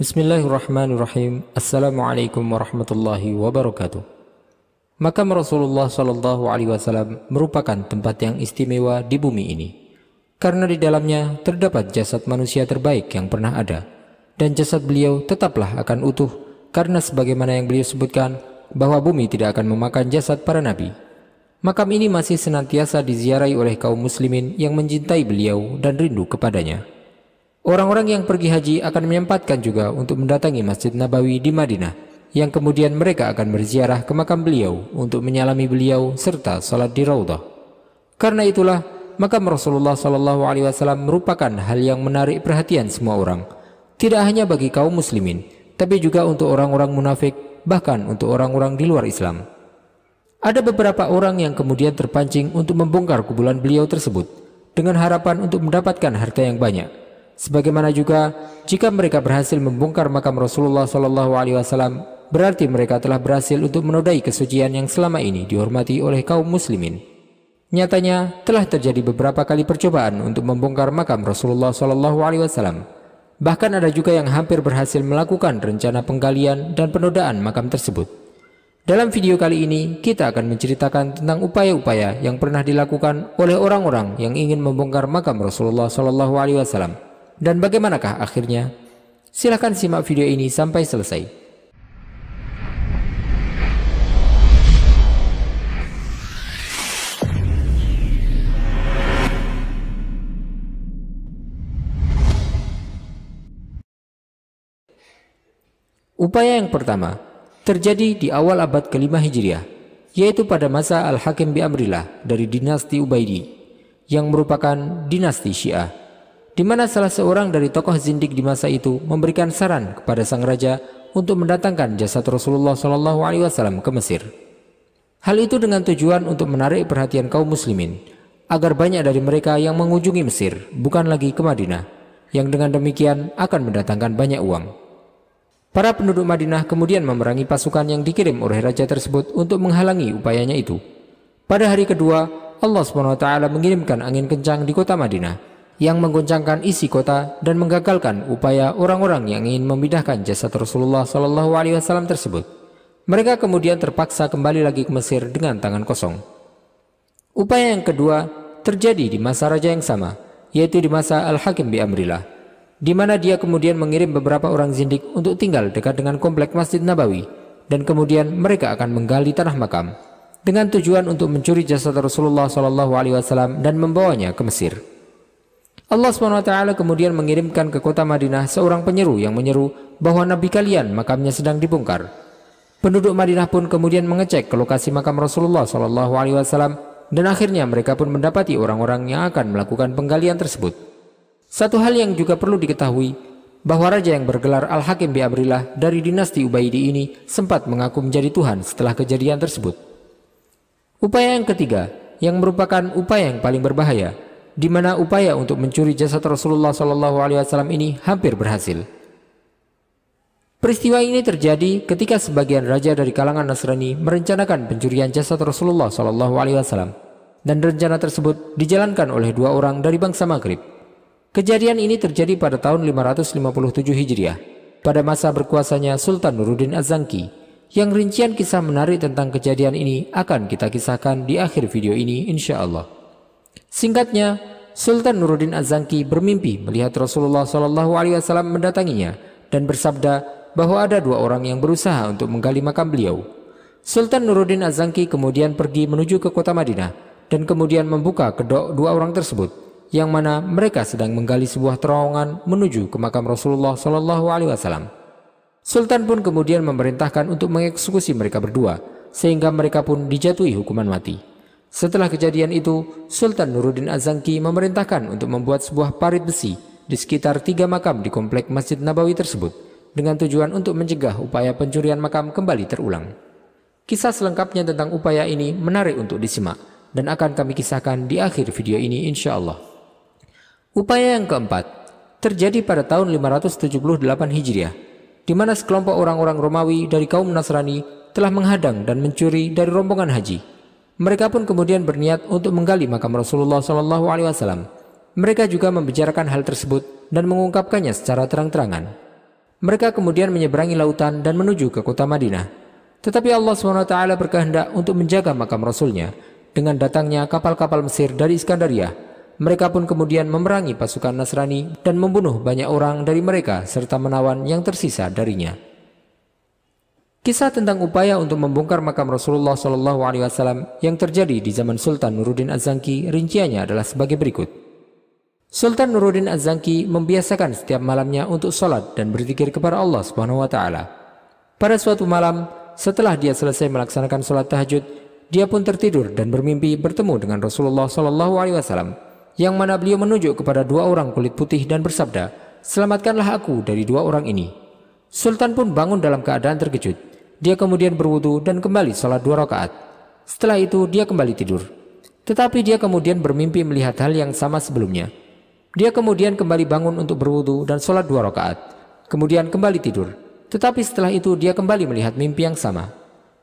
Bismillahirrahmanirrahim. Assalamualaikum warahmatullahi wabarakatuh. Makam Rasulullah Shallallahu Alaihi Wasallam merupakan tempat yang istimewa di bumi ini, karena di dalamnya terdapat jasad manusia terbaik yang pernah ada, dan jasad beliau tetaplah akan utuh, karena sebagaimana yang beliau sebutkan bahwa bumi tidak akan memakan jasad para nabi. Makam ini masih senantiasa diziarahi oleh kaum muslimin yang mencintai beliau dan rindu kepadanya. Orang-orang yang pergi haji akan menyempatkan juga untuk mendatangi Masjid Nabawi di Madinah, yang kemudian mereka akan berziarah ke makam beliau untuk menyalami beliau serta salat di Raudhah. Karena itulah, makam Rasulullah Shallallahu Alaihi Wasallam merupakan hal yang menarik perhatian semua orang, tidak hanya bagi kaum muslimin, tapi juga untuk orang-orang munafik, bahkan untuk orang-orang di luar Islam. Ada beberapa orang yang kemudian terpancing untuk membongkar kuburan beliau tersebut dengan harapan untuk mendapatkan harta yang banyak. Sebagaimana juga jika mereka berhasil membongkar makam Rasulullah SAW, berarti mereka telah berhasil untuk menodai kesucian yang selama ini dihormati oleh kaum muslimin. Nyatanya telah terjadi beberapa kali percobaan untuk membongkar makam Rasulullah SAW. Bahkan ada juga yang hampir berhasil melakukan rencana penggalian dan penodaan makam tersebut. Dalam video kali ini, kita akan menceritakan tentang upaya-upaya yang pernah dilakukan oleh orang-orang yang ingin membongkar makam Rasulullah SAW. Dan bagaimanakah akhirnya? Silahkan simak video ini sampai selesai. Upaya yang pertama terjadi di awal abad kelima Hijriah, yaitu pada masa Al-Hakim bi Amrillah dari dinasti Ubaidi yang merupakan dinasti Syiah di mana salah seorang dari tokoh zindik di masa itu memberikan saran kepada sang raja untuk mendatangkan jasad Rasulullah Shallallahu Alaihi Wasallam ke Mesir. Hal itu dengan tujuan untuk menarik perhatian kaum muslimin agar banyak dari mereka yang mengunjungi Mesir bukan lagi ke Madinah yang dengan demikian akan mendatangkan banyak uang. Para penduduk Madinah kemudian memerangi pasukan yang dikirim oleh raja tersebut untuk menghalangi upayanya itu. Pada hari kedua, Allah SWT mengirimkan angin kencang di kota Madinah yang mengguncangkan isi kota dan menggagalkan upaya orang-orang yang ingin memindahkan jasad Rasulullah Shallallahu Alaihi Wasallam tersebut. Mereka kemudian terpaksa kembali lagi ke Mesir dengan tangan kosong. Upaya yang kedua terjadi di masa raja yang sama, yaitu di masa Al-Hakim bi Amrillah, di mana dia kemudian mengirim beberapa orang zindik untuk tinggal dekat dengan kompleks Masjid Nabawi, dan kemudian mereka akan menggali tanah makam dengan tujuan untuk mencuri jasad Rasulullah Shallallahu Alaihi Wasallam dan membawanya ke Mesir. Allah SWT kemudian mengirimkan ke kota Madinah seorang penyeru yang menyeru bahwa Nabi kalian makamnya sedang dibongkar. Penduduk Madinah pun kemudian mengecek ke lokasi makam Rasulullah saw dan akhirnya mereka pun mendapati orang-orang yang akan melakukan penggalian tersebut. Satu hal yang juga perlu diketahui bahwa raja yang bergelar Al-Hakim bi dari dinasti Ubaidi ini sempat mengaku menjadi Tuhan setelah kejadian tersebut. Upaya yang ketiga, yang merupakan upaya yang paling berbahaya, di mana upaya untuk mencuri jasad Rasulullah Shallallahu Alaihi Wasallam ini hampir berhasil. Peristiwa ini terjadi ketika sebagian raja dari kalangan Nasrani merencanakan pencurian jasad Rasulullah Shallallahu Alaihi Wasallam, dan rencana tersebut dijalankan oleh dua orang dari bangsa Maghrib. Kejadian ini terjadi pada tahun 557 Hijriah, pada masa berkuasanya Sultan Nuruddin az yang rincian kisah menarik tentang kejadian ini akan kita kisahkan di akhir video ini insya Allah. Singkatnya, Sultan Nuruddin Azangki bermimpi melihat Rasulullah Shallallahu Alaihi Wasallam mendatanginya dan bersabda bahwa ada dua orang yang berusaha untuk menggali makam beliau. Sultan Nuruddin Azangki kemudian pergi menuju ke kota Madinah dan kemudian membuka kedok dua orang tersebut, yang mana mereka sedang menggali sebuah terowongan menuju ke makam Rasulullah Shallallahu Alaihi Wasallam. Sultan pun kemudian memerintahkan untuk mengeksekusi mereka berdua, sehingga mereka pun dijatuhi hukuman mati. Setelah kejadian itu, Sultan Nuruddin Azangki memerintahkan untuk membuat sebuah parit besi di sekitar tiga makam di komplek Masjid Nabawi tersebut dengan tujuan untuk mencegah upaya pencurian makam kembali terulang. Kisah selengkapnya tentang upaya ini menarik untuk disimak dan akan kami kisahkan di akhir video ini insya Allah. Upaya yang keempat terjadi pada tahun 578 Hijriah di mana sekelompok orang-orang Romawi dari kaum Nasrani telah menghadang dan mencuri dari rombongan haji mereka pun kemudian berniat untuk menggali makam Rasulullah Shallallahu Alaihi Wasallam. Mereka juga membicarakan hal tersebut dan mengungkapkannya secara terang-terangan. Mereka kemudian menyeberangi lautan dan menuju ke kota Madinah. Tetapi Allah SWT berkehendak untuk menjaga makam Rasulnya dengan datangnya kapal-kapal Mesir dari Iskandaria. Mereka pun kemudian memerangi pasukan Nasrani dan membunuh banyak orang dari mereka serta menawan yang tersisa darinya. Kisah tentang upaya untuk membongkar makam Rasulullah Shallallahu Alaihi Wasallam yang terjadi di zaman Sultan Nuruddin Azanki rinciannya adalah sebagai berikut. Sultan Nuruddin Azanki membiasakan setiap malamnya untuk sholat dan berzikir kepada Allah Subhanahu Wa Taala. Pada suatu malam, setelah dia selesai melaksanakan sholat tahajud, dia pun tertidur dan bermimpi bertemu dengan Rasulullah Shallallahu Alaihi Wasallam, yang mana beliau menunjuk kepada dua orang kulit putih dan bersabda, "Selamatkanlah aku dari dua orang ini." Sultan pun bangun dalam keadaan terkejut dia kemudian berwudu dan kembali sholat dua rakaat. Setelah itu dia kembali tidur. Tetapi dia kemudian bermimpi melihat hal yang sama sebelumnya. Dia kemudian kembali bangun untuk berwudu dan sholat dua rakaat. Kemudian kembali tidur. Tetapi setelah itu dia kembali melihat mimpi yang sama.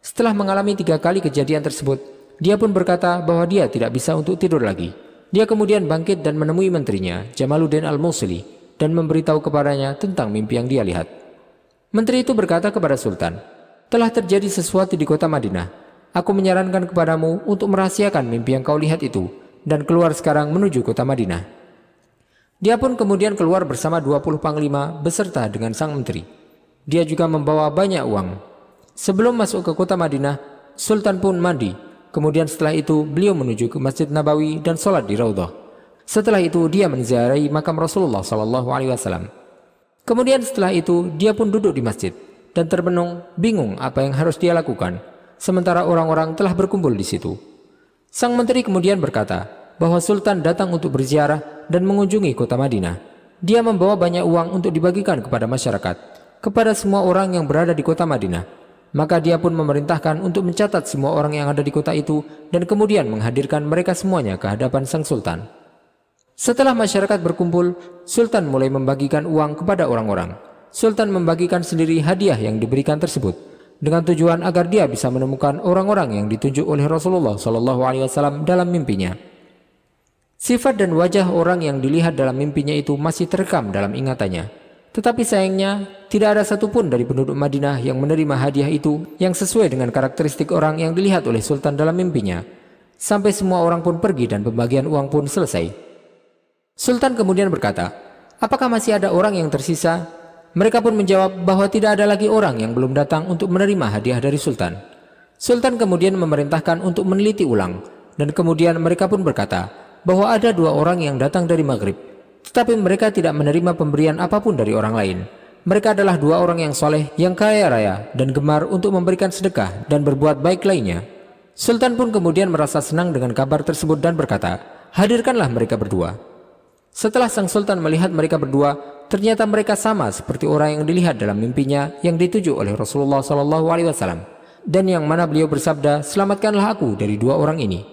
Setelah mengalami tiga kali kejadian tersebut, dia pun berkata bahwa dia tidak bisa untuk tidur lagi. Dia kemudian bangkit dan menemui menterinya, Jamaluddin Al-Musli, dan memberitahu kepadanya tentang mimpi yang dia lihat. Menteri itu berkata kepada Sultan, telah terjadi sesuatu di kota Madinah. Aku menyarankan kepadamu untuk merahasiakan mimpi yang kau lihat itu dan keluar sekarang menuju kota Madinah. Dia pun kemudian keluar bersama 20 panglima beserta dengan sang menteri. Dia juga membawa banyak uang. Sebelum masuk ke kota Madinah, Sultan pun mandi. Kemudian setelah itu beliau menuju ke Masjid Nabawi dan sholat di Raudhah. Setelah itu dia menziarahi makam Rasulullah saw. Kemudian setelah itu dia pun duduk di masjid dan terbenung bingung apa yang harus dia lakukan, sementara orang-orang telah berkumpul di situ. Sang menteri kemudian berkata bahwa Sultan datang untuk berziarah dan mengunjungi kota Madinah. Dia membawa banyak uang untuk dibagikan kepada masyarakat, kepada semua orang yang berada di kota Madinah. Maka dia pun memerintahkan untuk mencatat semua orang yang ada di kota itu dan kemudian menghadirkan mereka semuanya ke hadapan sang sultan. Setelah masyarakat berkumpul, sultan mulai membagikan uang kepada orang-orang. Sultan membagikan sendiri hadiah yang diberikan tersebut dengan tujuan agar dia bisa menemukan orang-orang yang ditunjuk oleh Rasulullah SAW dalam mimpinya. Sifat dan wajah orang yang dilihat dalam mimpinya itu masih terekam dalam ingatannya. Tetapi sayangnya, tidak ada satupun dari penduduk Madinah yang menerima hadiah itu yang sesuai dengan karakteristik orang yang dilihat oleh Sultan dalam mimpinya. Sampai semua orang pun pergi dan pembagian uang pun selesai. Sultan kemudian berkata, Apakah masih ada orang yang tersisa mereka pun menjawab bahwa tidak ada lagi orang yang belum datang untuk menerima hadiah dari Sultan. Sultan kemudian memerintahkan untuk meneliti ulang, dan kemudian mereka pun berkata bahwa ada dua orang yang datang dari Maghrib, tetapi mereka tidak menerima pemberian apapun dari orang lain. Mereka adalah dua orang yang soleh, yang kaya raya, dan gemar untuk memberikan sedekah dan berbuat baik lainnya. Sultan pun kemudian merasa senang dengan kabar tersebut dan berkata, "Hadirkanlah mereka berdua." Setelah sang sultan melihat mereka berdua, Ternyata mereka sama seperti orang yang dilihat dalam mimpinya yang dituju oleh Rasulullah Shallallahu Alaihi Wasallam dan yang mana beliau bersabda, selamatkanlah aku dari dua orang ini.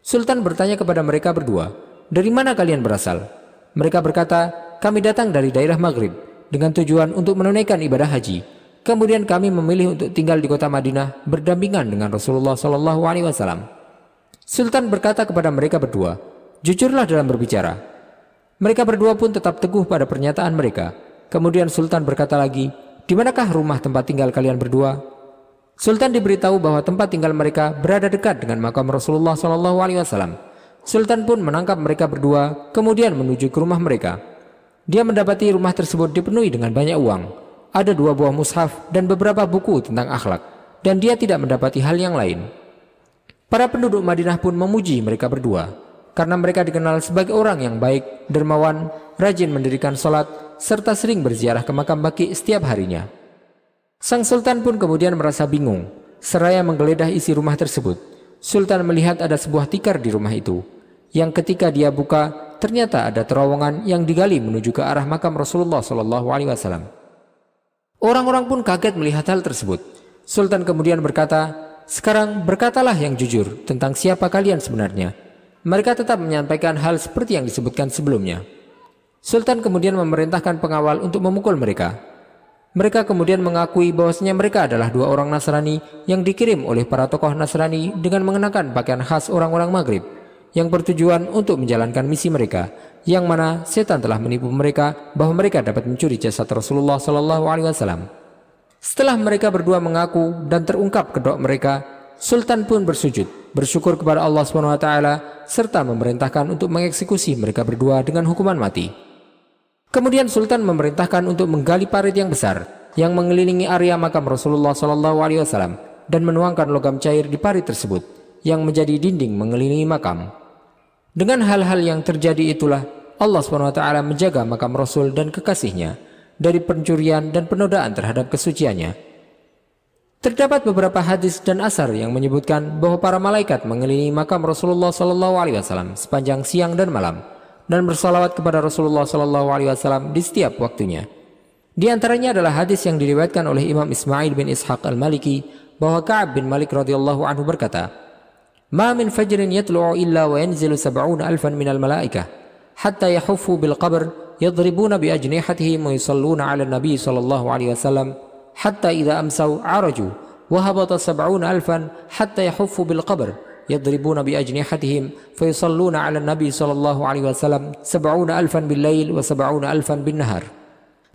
Sultan bertanya kepada mereka berdua, dari mana kalian berasal? Mereka berkata, kami datang dari daerah Maghrib dengan tujuan untuk menunaikan ibadah haji. Kemudian kami memilih untuk tinggal di kota Madinah berdampingan dengan Rasulullah Shallallahu Alaihi Wasallam. Sultan berkata kepada mereka berdua, jujurlah dalam berbicara mereka berdua pun tetap teguh pada pernyataan mereka. Kemudian Sultan berkata lagi, "Di manakah rumah tempat tinggal kalian berdua?" Sultan diberitahu bahwa tempat tinggal mereka berada dekat dengan makam Rasulullah Shallallahu alaihi wasallam. Sultan pun menangkap mereka berdua, kemudian menuju ke rumah mereka. Dia mendapati rumah tersebut dipenuhi dengan banyak uang. Ada dua buah mushaf dan beberapa buku tentang akhlak, dan dia tidak mendapati hal yang lain. Para penduduk Madinah pun memuji mereka berdua karena mereka dikenal sebagai orang yang baik, dermawan, rajin mendirikan sholat, serta sering berziarah ke makam baki setiap harinya. Sang Sultan pun kemudian merasa bingung, seraya menggeledah isi rumah tersebut. Sultan melihat ada sebuah tikar di rumah itu, yang ketika dia buka, ternyata ada terowongan yang digali menuju ke arah makam Rasulullah SAW. Orang-orang pun kaget melihat hal tersebut. Sultan kemudian berkata, sekarang berkatalah yang jujur tentang siapa kalian sebenarnya, mereka tetap menyampaikan hal seperti yang disebutkan sebelumnya. Sultan kemudian memerintahkan pengawal untuk memukul mereka. Mereka kemudian mengakui bahwasanya mereka adalah dua orang Nasrani yang dikirim oleh para tokoh Nasrani dengan mengenakan pakaian khas orang-orang Maghrib yang bertujuan untuk menjalankan misi mereka, yang mana setan telah menipu mereka bahwa mereka dapat mencuri jasad Rasulullah Shallallahu Alaihi Wasallam. Setelah mereka berdua mengaku dan terungkap kedok mereka, Sultan pun bersujud bersyukur kepada Allah Swt serta memerintahkan untuk mengeksekusi mereka berdua dengan hukuman mati. Kemudian Sultan memerintahkan untuk menggali parit yang besar yang mengelilingi area makam Rasulullah SAW dan menuangkan logam cair di parit tersebut yang menjadi dinding mengelilingi makam. Dengan hal-hal yang terjadi itulah Allah SWT menjaga makam Rasul dan kekasihnya dari pencurian dan penodaan terhadap kesuciannya. Terdapat beberapa hadis dan asar yang menyebutkan bahwa para malaikat mengelilingi makam Rasulullah Shallallahu Alaihi Wasallam sepanjang siang dan malam dan bersalawat kepada Rasulullah Shallallahu Alaihi Wasallam di setiap waktunya. Di antaranya adalah hadis yang diriwayatkan oleh Imam Ismail bin Ishaq al-Maliki bahwa Ka'ab bin Malik radhiyallahu anhu berkata, "Ma min fajrin yatlu'u illa wa yanzilu sab'un alfan al-malaika, hatta yahuffu bil qabr yadribuna bi ajnihatihi wa yusalluna 'ala nabi sallallahu alaihi wasallam." hatta idza amsau araju wa habata sab'una alfan hatta yahuffu bil qabr yadribuna bi ajnihatihim fayusalluna 'ala nabi sallallahu alaihi wasallam sab'una alfan bil lail wa sab'una alfan bin nahar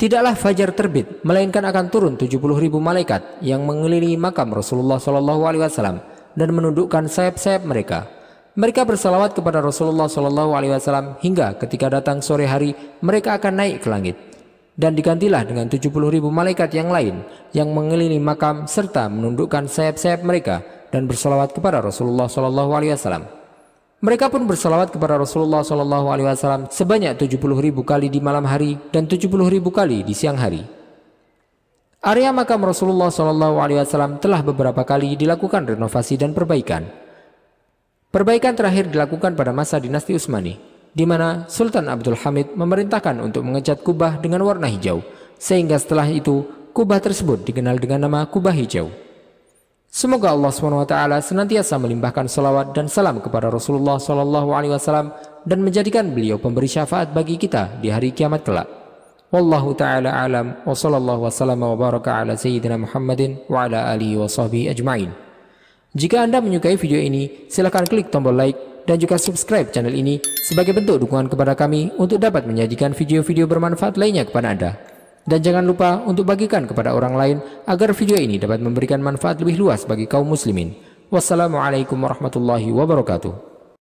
Tidaklah fajar terbit, melainkan akan turun 70 ribu malaikat yang mengelilingi makam Rasulullah Shallallahu Alaihi Wasallam dan menundukkan sayap-sayap mereka. Mereka bersalawat kepada Rasulullah Shallallahu Alaihi Wasallam hingga ketika datang sore hari mereka akan naik ke langit dan digantilah dengan 70 ribu malaikat yang lain yang mengelilingi makam serta menundukkan sayap-sayap mereka dan berselawat kepada Rasulullah SAW. Mereka pun berselawat kepada Rasulullah SAW sebanyak 70 ribu kali di malam hari dan 70 ribu kali di siang hari. Area makam Rasulullah SAW telah beberapa kali dilakukan renovasi dan perbaikan. Perbaikan terakhir dilakukan pada masa dinasti Utsmani di mana Sultan Abdul Hamid memerintahkan untuk mengecat kubah dengan warna hijau, sehingga setelah itu kubah tersebut dikenal dengan nama kubah hijau. Semoga Allah SWT senantiasa melimpahkan salawat dan salam kepada Rasulullah SAW dan menjadikan beliau pemberi syafaat bagi kita di hari kiamat kelak. Wallahu ta'ala alam wa sallallahu wa sallam wa baraka ala sayyidina Muhammadin wa ala alihi wa sahbihi ajma'in. Jika Anda menyukai video ini, silakan klik tombol like dan juga subscribe channel ini sebagai bentuk dukungan kepada kami untuk dapat menyajikan video-video bermanfaat lainnya kepada Anda. Dan jangan lupa untuk bagikan kepada orang lain agar video ini dapat memberikan manfaat lebih luas bagi kaum muslimin. Wassalamualaikum warahmatullahi wabarakatuh.